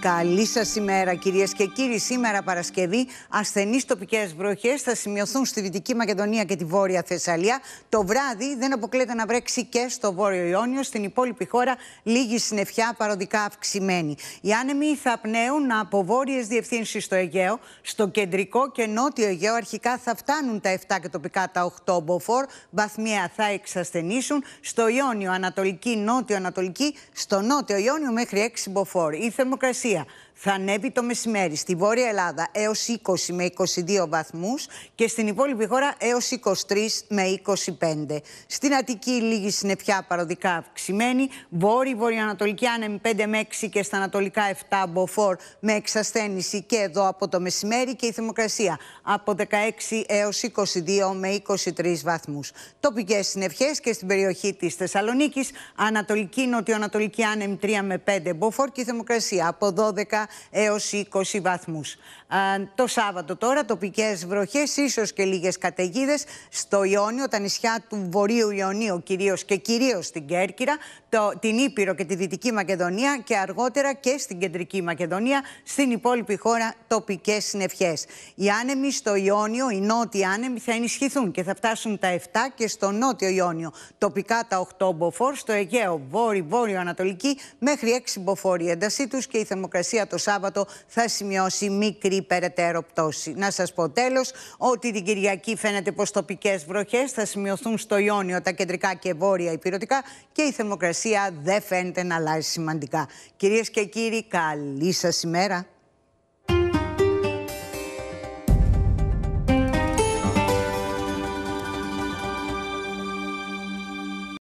Καλή σας ημέρα, κυρίες και κύριοι. Σήμερα Παρασκευή, ασθενείς τοπικές βροχές θα σημειωθούν στη Δυτική Μακεδονία και τη Βόρεια Θεσσαλία. Το βράδυ δεν αποκλείεται να βρέξει και στο Βόρειο Ιόνιο. Στην υπόλοιπη χώρα, λίγη συννεφιά παροδικά αυξημένη. Οι άνεμοι θα πνέουν από βόρειες διευθύνσεις στο Αιγαίο. Στο κεντρικό και νότιο Αιγαίο, αρχικά θα φτάνουν τα 7 και τοπικά τα 8 μποφόρ. Βαθμία θα εξασθενήσουν. Στο Ιόνιο, Ανατολική, Νότιο-Ανατολική, στο Νότιο Ιόνιο μέχρι 6 μποφόρ. Η θερμοκρασία θα ανέβει το μεσημέρι στη Βόρεια Ελλάδα έως 20 με 22 βαθμούς και στην υπόλοιπη χώρα έως 23 με 25. Στην Αττική λίγη συννεφιά παροδικά αυξημένη, βόρειο βορειοανατολική άνεμη 5 με 6 και στα ανατολικά 7 μποφόρ με εξασθένηση και εδώ από το μεσημέρι και η θερμοκρασία από 16 έως 22 με 23 βαθμούς. Τοπικές συννεφιές και στην περιοχή της Θεσσαλονίκης, ανατολική νοτιοανατολική άνεμη 3 με 5 μποφόρ και η θερμοκρασία από 12 έως 20 βαθμούς. Το Σάββατο τώρα τοπικές βροχές, ίσως και λίγες καταιγίδες στο Ιόνιο, τα νησιά του Βορείου Ιωνίου κυρίως και κυρίως στην Κέρκυρα, το, την Ήπειρο και τη Δυτική Μακεδονία και αργότερα και στην Κεντρική Μακεδονία, στην υπόλοιπη χώρα τοπικές συνευχές. Οι άνεμοι στο Ιόνιο, οι νότιοι άνεμοι θα ενισχυθούν και θα φτάσουν τα 7 και στο νότιο Ιόνιο. Τοπικά τα 8 μποφόρ, στο Αιγαίο, βόρειο-βόρειο-ανατολική, μέχρι 6 μποφόρ η έντασή τους και η θερμοκρασία θερμοκρασία το Σάββατο θα σημειώσει μικρή περαιτέρω πτώση. Να σας πω τέλος ότι την Κυριακή φαίνεται πως τοπικές βροχές θα σημειωθούν στο Ιόνιο, τα κεντρικά και βόρεια υπηρετικά και η θερμοκρασία δεν φαίνεται να αλλάζει σημαντικά. Κυρίες και κύριοι, καλή σας ημέρα.